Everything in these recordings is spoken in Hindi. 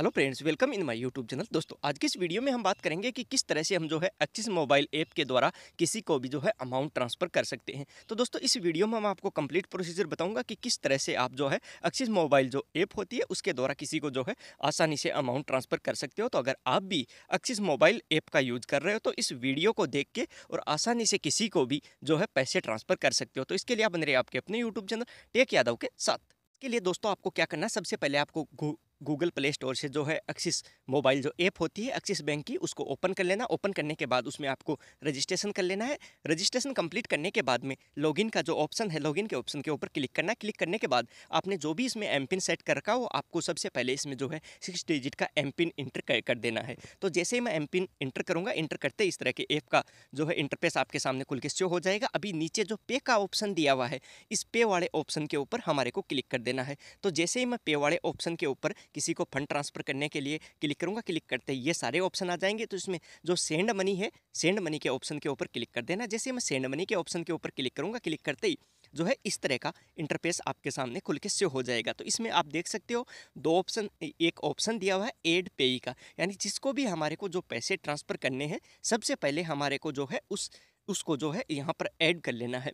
hello friends welcome in my YouTube channel दोस्तों आज की इस वीडियो में हम बात करेंगे कि किस तरह से हम जो है एक्सिस मोबाइल ऐप के द्वारा किसी को भी जो है अमाउंट ट्रांसफ़र कर सकते हैं तो दोस्तों इस वीडियो में मैं आपको कंप्लीट प्रोसीजर बताऊंगा कि किस तरह से आप जो है एक्सिस मोबाइल जो ऐप होती है उसके द्वारा किसी को जो है आसानी से अमाउंट ट्रांसफ़र कर सकते हो तो अगर आप भी एक्सिस मोबाइल ऐप का यूज़ कर रहे हो तो इस वीडियो को देख के और आसानी से किसी को भी जो है पैसे ट्रांसफ़र कर सकते हो तो इसके लिए आप बन रहे आपके अपने यूट्यूब चैनल टेक यादव के साथ इसके लिए दोस्तों आपको क्या करना है सबसे पहले आपको गूगल प्ले स्टोर से जो है एक्सिस मोबाइल जो ऐप होती है एक्सिस बैंक की उसको ओपन कर लेना ओपन करने के बाद उसमें आपको रजिस्ट्रेशन कर लेना है रजिस्ट्रेशन कंप्लीट करने के बाद में लॉगिन का जो ऑप्शन है लॉगिन के ऑप्शन के ऊपर क्लिक करना क्लिक करने के बाद आपने जो भी इसमें एम पिन सेट कर रखा हो आपको सबसे पहले इसमें जो है सिक्स डिजिट का एम पिन इंटर कर देना है तो जैसे ही मैं एम पिन इंटर करूँगा इंटर करते इस तरह के ऐप का जो है इंटरफेस आपके सामने खुल के शो हो जाएगा अभी नीचे जो पे का ऑप्शन दिया हुआ है इस पे वाले ऑप्शन के ऊपर हमारे को क्लिक कर देना है तो जैसे ही मैं पे वाले ऑप्शन के ऊपर किसी को फंड ट्रांसफ़र करने के लिए क्लिक करूँगा क्लिक करते ये सारे ऑप्शन आ जाएंगे तो इसमें जो सेंड मनी है सेंड मनी के ऑप्शन के ऊपर क्लिक कर देना जैसे मैं सेंड मनी के ऑप्शन के ऊपर क्लिक करूँगा क्लिक करते ही जो है इस तरह का इंटरफेस आपके सामने खुल के शो हो जाएगा तो इसमें आप देख सकते हो दो ऑप्शन एक ऑप्शन दिया हुआ है एड पेई का यानी जिसको भी हमारे को जो पैसे ट्रांसफ़र करने हैं सबसे पहले हमारे को जो है उस उसको जो है यहाँ पर ऐड कर लेना है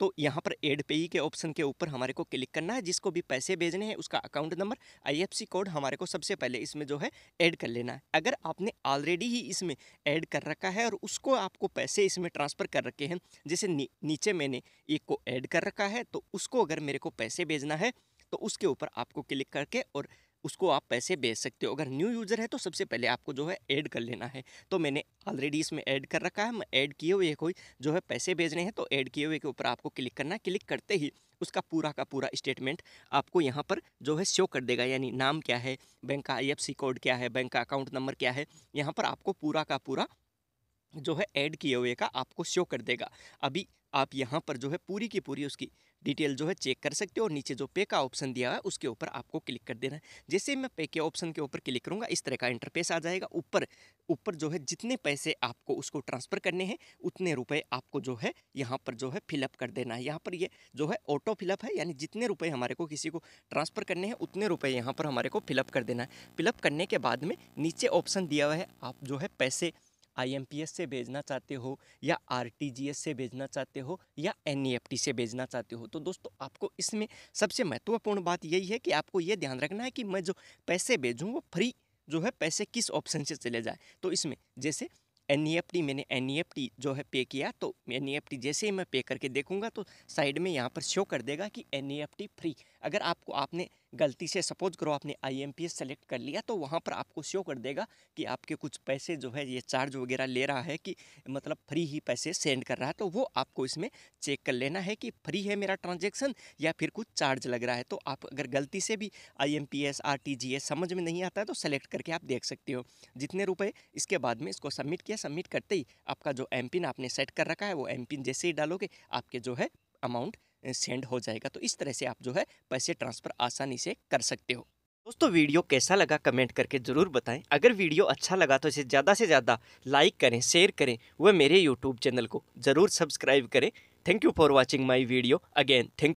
तो यहाँ पर एड पेई के ऑप्शन के ऊपर हमारे को क्लिक करना है जिसको भी पैसे भेजने हैं उसका अकाउंट नंबर आईएफसी कोड हमारे को सबसे पहले इसमें जो है ऐड कर लेना है अगर आपने ऑलरेडी ही इसमें ऐड कर रखा है और उसको आपको पैसे इसमें ट्रांसफ़र कर रखे हैं जैसे नी, नीचे मैंने एक को ऐड कर रखा है तो उसको अगर मेरे को पैसे भेजना है तो उसके ऊपर आपको क्लिक करके और उसको आप पैसे भेज सकते हो अगर न्यू यूज़र है तो सबसे पहले आपको जो है ऐड कर लेना है तो मैंने ऑलरेडी इसमें ऐड कर रखा है मैं ऐड किए हुए कोई जो है पैसे भेजने हैं तो ऐड किए हुए के ऊपर आपको क्लिक करना है क्लिक करते ही उसका पूरा का पूरा स्टेटमेंट आपको यहाँ पर जो है शो कर देगा यानी नाम क्या है बैंक का आई कोड क्या है बैंक का अकाउंट नंबर क्या है यहाँ पर आपको पूरा का पूरा जो है ऐड किए हुए का आपको शो कर देगा अभी आप यहाँ पर जो है पूरी की पूरी उसकी डिटेल जो है चेक कर सकते हो और नीचे जो पे का ऑप्शन दिया हुआ है उसके ऊपर आपको क्लिक कर देना है जैसे मैं पे के ऑप्शन के ऊपर क्लिक करूँगा इस तरह का इंटरफेस आ जाएगा ऊपर ऊपर जो है जितने पैसे आपको उसको ट्रांसफ़र करने हैं उतने रुपए आपको जो है यहाँ पर जो है फिलअप कर देना है यहाँ पर ये जो है ऑटो फिलअप है यानी जितने रुपए हमारे को किसी को ट्रांसफ़र करने हैं उतने रुपए यहाँ पर हमारे को फिलअप कर देना है फिलअप करने के बाद में नीचे ऑप्शन दिया हुआ है आप जो है पैसे आईएमपीएस से भेजना चाहते हो या आरटीजीएस से भेजना चाहते हो या एनईएफटी e से भेजना चाहते हो तो दोस्तों आपको इसमें सबसे महत्वपूर्ण बात यही है कि आपको ये ध्यान रखना है कि मैं जो पैसे भेजूँ वो फ्री जो है पैसे किस ऑप्शन से चले जाए तो इसमें जैसे एन e मैंने एन e जो है पे किया तो एन जैसे ही मैं पे करके देखूंगा तो साइड में यहाँ पर शो कर देगा कि एन फ्री अगर आपको आपने गलती से सपोज करो आपने I M P S select कर लिया तो वहाँ पर आपको शो कर देगा कि आपके कुछ पैसे जो है ये चार्ज वगैरह ले रहा है कि मतलब फ्री ही पैसे सेंड कर रहा है तो वो आपको इसमें चेक कर लेना है कि फ्री है मेरा ट्रांजेक्शन या फिर कुछ चार्ज लग रहा है तो आप अगर गलती से भी I M P S R T G S समझ में नहीं आता है तो सेलेक्ट करके आप देख सकते हो जितने रुपये इसके बाद में इसको सबमिट किया सबमिट करते ही आपका जो एम पिन आपने सेट कर रखा है वो एम पिन जैसे ही डालोगे आपके जो है अमाउंट सेंड हो जाएगा तो इस तरह से आप जो है पैसे ट्रांसफ़र आसानी से कर सकते हो दोस्तों वीडियो कैसा लगा कमेंट करके ज़रूर बताएं अगर वीडियो अच्छा लगा तो इसे ज़्यादा से ज़्यादा लाइक करें शेयर करें वह मेरे यूट्यूब चैनल को ज़रूर सब्सक्राइब करें thank you for watching my video again thank